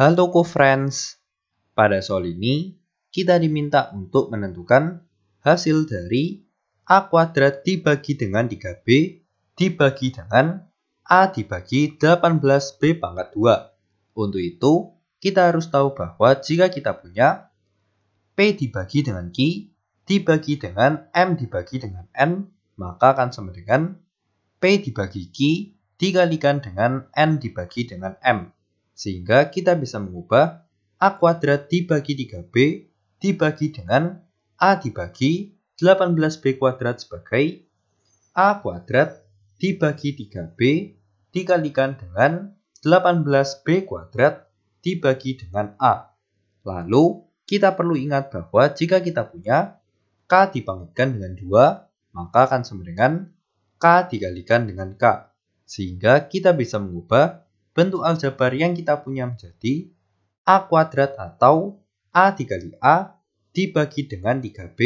Halo co-friends, pada soal ini kita diminta untuk menentukan hasil dari A kuadrat dibagi dengan 3B dibagi dengan A dibagi 18B pangkat 2. Untuk itu, kita harus tahu bahwa jika kita punya P dibagi dengan Q dibagi dengan M dibagi dengan N, maka akan sama dengan P dibagi Q dikalikan dengan N dibagi dengan M. Sehingga kita bisa mengubah A kuadrat dibagi 3B dibagi dengan A dibagi 18B kuadrat sebagai A kuadrat dibagi 3B dikalikan dengan 18B kuadrat dibagi dengan A. Lalu, kita perlu ingat bahwa jika kita punya K dipangkatkan dengan 2, maka akan sama dengan K dikalikan dengan K. Sehingga kita bisa mengubah bentuk aljabar yang kita punya menjadi A kuadrat atau A dikali A dibagi dengan 3B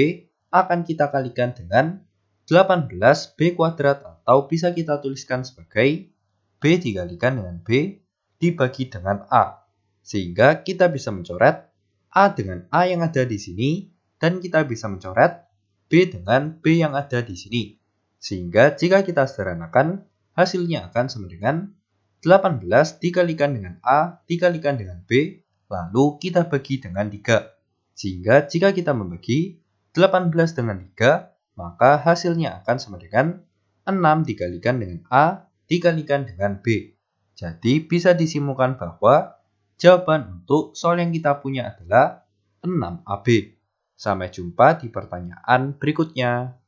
akan kita kalikan dengan 18B kuadrat atau bisa kita tuliskan sebagai B dikalikan dengan B dibagi dengan A. Sehingga kita bisa mencoret A dengan A yang ada di sini dan kita bisa mencoret B dengan B yang ada di sini. Sehingga jika kita sederhanakan, hasilnya akan sama dengan 18 dikalikan dengan A dikalikan dengan B, lalu kita bagi dengan 3. Sehingga jika kita membagi 18 dengan 3, maka hasilnya akan sama dengan 6 dikalikan dengan A dikalikan dengan B. Jadi bisa disimpulkan bahwa jawaban untuk soal yang kita punya adalah 6AB. Sampai jumpa di pertanyaan berikutnya.